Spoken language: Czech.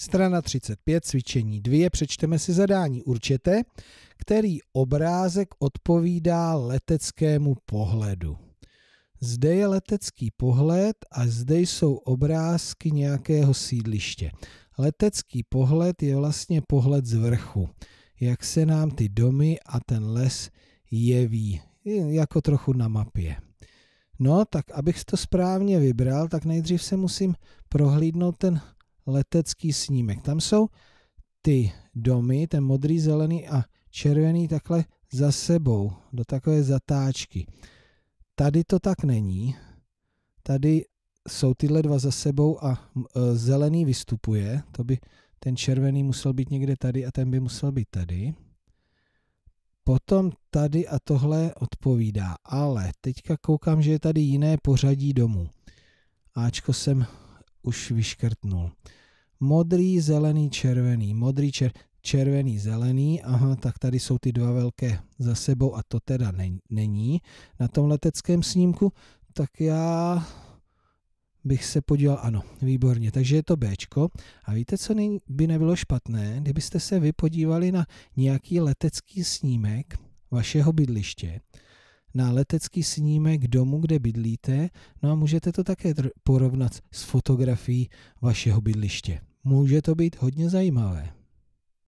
Strana 35, cvičení 2, přečteme si zadání. Určete, který obrázek odpovídá leteckému pohledu. Zde je letecký pohled a zde jsou obrázky nějakého sídliště. Letecký pohled je vlastně pohled z vrchu, jak se nám ty domy a ten les jeví, jako trochu na mapě. No, tak abych to správně vybral, tak nejdřív se musím prohlídnout ten letecký snímek. Tam jsou ty domy, ten modrý, zelený a červený takhle za sebou, do takové zatáčky. Tady to tak není. Tady jsou tyhle dva za sebou a e, zelený vystupuje. To by ten červený musel být někde tady a ten by musel být tady. Potom tady a tohle odpovídá, ale teďka koukám, že je tady jiné pořadí domů. Ačko jsem už vyškrtnul. Modrý, zelený, červený. Modrý, čer, červený, zelený. Aha, tak tady jsou ty dva velké za sebou a to teda není na tom leteckém snímku. Tak já bych se podíval, ano, výborně, takže je to B. A víte, co by nebylo špatné, kdybyste se vy podívali na nějaký letecký snímek vašeho bydliště na letecký snímek domu, kde bydlíte, no a můžete to také porovnat s fotografií vašeho bydliště. Může to být hodně zajímavé.